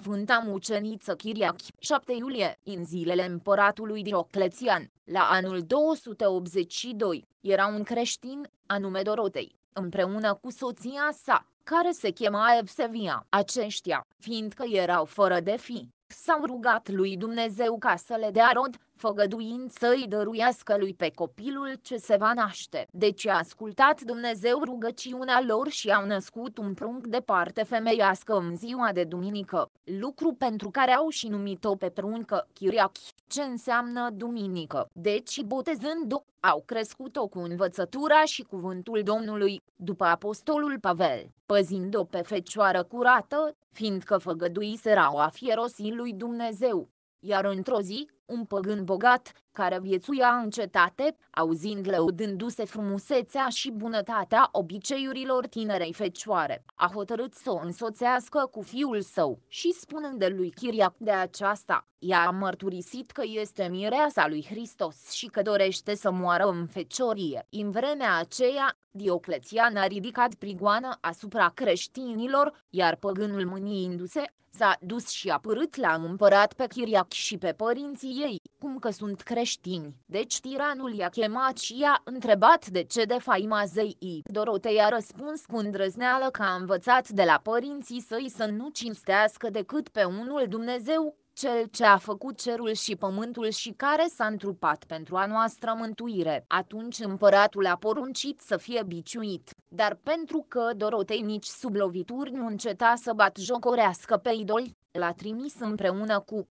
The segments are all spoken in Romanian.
Sfânta Muceniță Chiriac, 7 iulie, în zilele împăratului Dioclețian, la anul 282, era un creștin, anume Dorotei, împreună cu soția sa, care se chema Evsevia. Aceștia, fiindcă erau fără de fi, s-au rugat lui Dumnezeu ca să le dea rod, făgăduind să-i dăruiască lui pe copilul ce se va naște. Deci a ascultat Dumnezeu rugăciunea lor și au născut un prunc de parte femeiască în ziua de duminică, lucru pentru care au și numit-o pe pruncă Chiriac, ce înseamnă duminică. Deci botezând-o, au crescut-o cu învățătura și cuvântul Domnului, după apostolul Pavel, păzind-o pe fecioară curată, fiindcă făgăduiserau a fierosii lui Dumnezeu. Iar într-o zi, un păgân bogat, care viețuia în cetate, auzind lăudându-se frumusețea și bunătatea obiceiurilor tinerei fecioare, a hotărât să o însoțească cu fiul său și spunând de lui Chiria de aceasta, ea a mărturisit că este mireasa lui Hristos și că dorește să moară în feciorie. În vremea aceea, Diocletian a ridicat prigoană asupra creștinilor, iar păgânul mâniindu-se, s-a dus și a părât la împărat pe Chiriac și pe părinții ei, cum că sunt creștini. Deci tiranul i-a chemat și i-a întrebat de ce de defaima zeii. Dorotei a răspuns cu îndrăzneală că a învățat de la părinții săi să nu cinstească decât pe unul Dumnezeu, cel ce a făcut cerul și pământul și care s-a întrupat pentru a noastră mântuire. Atunci împăratul a poruncit să fie biciuit, dar pentru că Dorotei nici sub lovituri nu înceta să bat jocorească pe idoli, l-a trimis împreună cu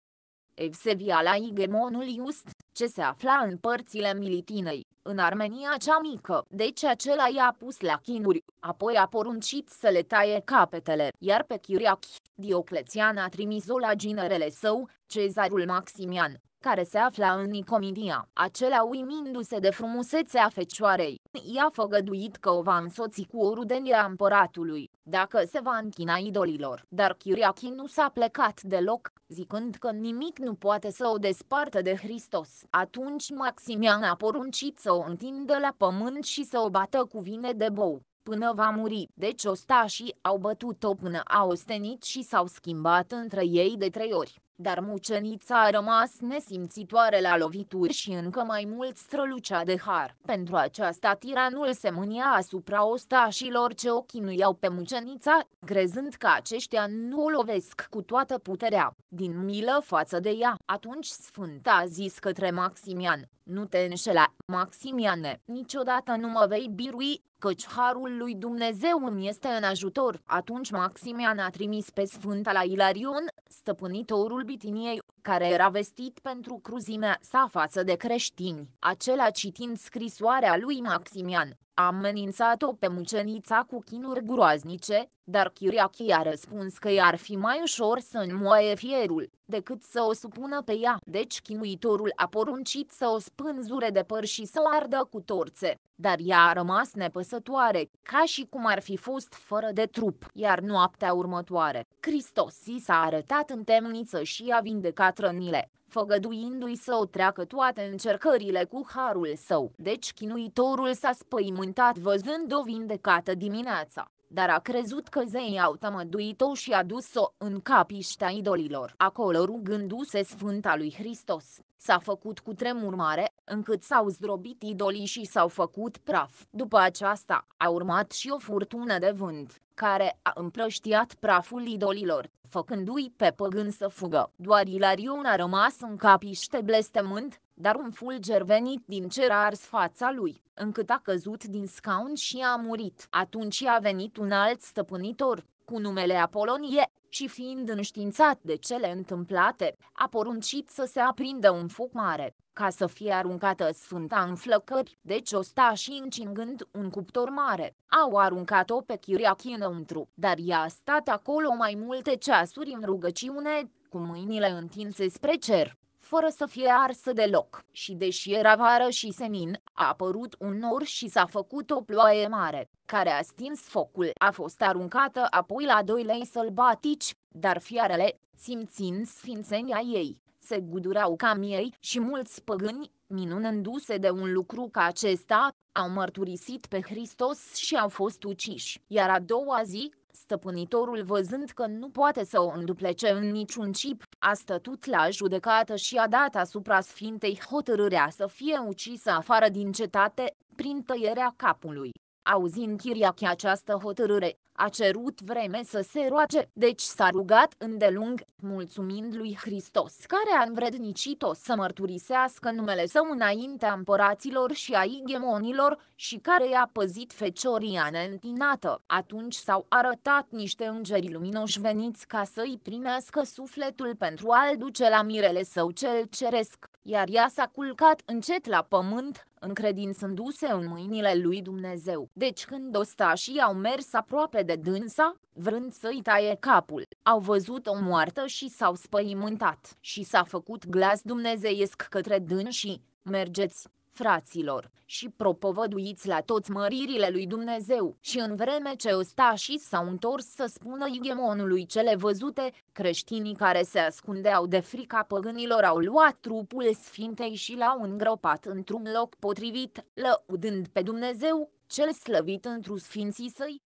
Evsevia la Igemonul Iust, ce se afla în părțile Militinei, în Armenia cea mică, deci acela i-a pus la chinuri, apoi a poruncit să le taie capetele, iar pe Chiriac, Dioclețian a trimis-o la ginerele său, cezarul Maximian, care se afla în Nicomedia. Acela uimindu-se de frumusețea fecioarei, i-a făgăduit că o va însoți cu o rudenie a împăratului dacă se va închina idolilor. Dar Chiriachi nu s-a plecat deloc, zicând că nimic nu poate să o despartă de Hristos. Atunci Maximian a poruncit să o întindă la pământ și să o bată cu vine de bou până va muri. Deci ostașii au bătut-o până a ostenit și s-au schimbat între ei de trei ori dar mucenița a rămas nesimțitoare la lovituri și încă mai mult strălucea de har. Pentru aceasta tiranul se mânia asupra ostașilor ce o chinuiau pe mucenița, crezând că aceștia nu o lovesc cu toată puterea, din milă față de ea. Atunci sfânta a zis către Maximian, nu te înșela, Maximiane, niciodată nu mă vei birui, căci harul lui Dumnezeu îmi este în ajutor. Atunci Maximian a trimis pe sfânta la Ilarion, stăpânitorul Bitiniei, care era vestit pentru cruzimea sa față de creștini, acela citind scrisoarea lui Maximian, a amenințat-o pe mucenița cu chinuri groaznice, dar Chiriachi a răspuns că i-ar fi mai ușor să înmoaie fierul, decât să o supună pe ea. Deci chinuitorul a poruncit să o spânzure de păr și să o ardă cu torțe, dar ea a rămas nepăsătoare, ca și cum ar fi fost fără de trup. Iar noaptea următoare, Cristos i s-a arătat în temniță și a vindecat rănile făgăduindu-i să o treacă toate încercările cu harul său. Deci chinuitorul s-a spăimântat văzând o vindecată dimineața dar a crezut că zeii au tămăduit-o și a dus-o în capiștea idolilor. Acolo rugându-se Sfânta lui Hristos, s-a făcut cu tremur mare, încât s-au zdrobit idolii și s-au făcut praf. După aceasta, a urmat și o furtună de vânt, care a împrăștiat praful idolilor, făcându-i pe păgân să fugă. Doar Ilarion a rămas în capiște blestemând, dar un fulger venit din cer a ars fața lui, încât a căzut din scaun și a murit. Atunci a venit un alt stăpânitor, cu numele Apolonie, și fiind înștiințat de cele întâmplate, a poruncit să se aprindă un foc mare, ca să fie aruncată sfânta în flăcări, deci o și încingând un cuptor mare, au aruncat-o pe Chiriachi înăuntru, dar ea a stat acolo mai multe ceasuri în rugăciune, cu mâinile întinse spre cer fără să fie arsă deloc. Și deși era vară și senin, a apărut un nor și s-a făcut o ploaie mare, care a stins focul. A fost aruncată apoi la doi lei sălbatici, dar fiarele, simțind sfințenia ei, se gudurau cam ei și mulți păgâni, minunându-se de un lucru ca acesta, au mărturisit pe Hristos și au fost uciși. Iar a doua zi, stăpânitorul văzând că nu poate să o înduplece în niciun chip, a stătut la judecată și a dat asupra sfintei hotărârea să fie ucisă afară din cetate, prin tăierea capului. Auzind Chiriachi această hotărâre, a cerut vreme să se roage, deci s-a rugat îndelung, mulțumind lui Hristos care a învrednicit-o să mărturisească numele său înaintea împăraților și a igemonilor și care i-a păzit fecioria neîntinată. Atunci s-au arătat niște îngeri luminoși veniți ca să-i primească sufletul pentru a-l duce la mirele său cel ceresc, iar ea s-a culcat încet la pământ, încredințându-se în mâinile lui Dumnezeu. Deci când ostașii au mers aproape de de dânsa, vrând să-i taie capul, au văzut-o moartă și s-au spăimântat. Și s-a făcut glas dumnezeiesc către dânsii, mergeți, fraților, și propovăduiți la toți măririle lui Dumnezeu. Și în vreme ce ostașii s-au întors să spună igemonului cele văzute, creștinii care se ascundeau de frica păgânilor au luat trupul sfintei și l-au îngropat într-un loc potrivit, lăudând pe Dumnezeu, cel slăvit întru sfinții săi,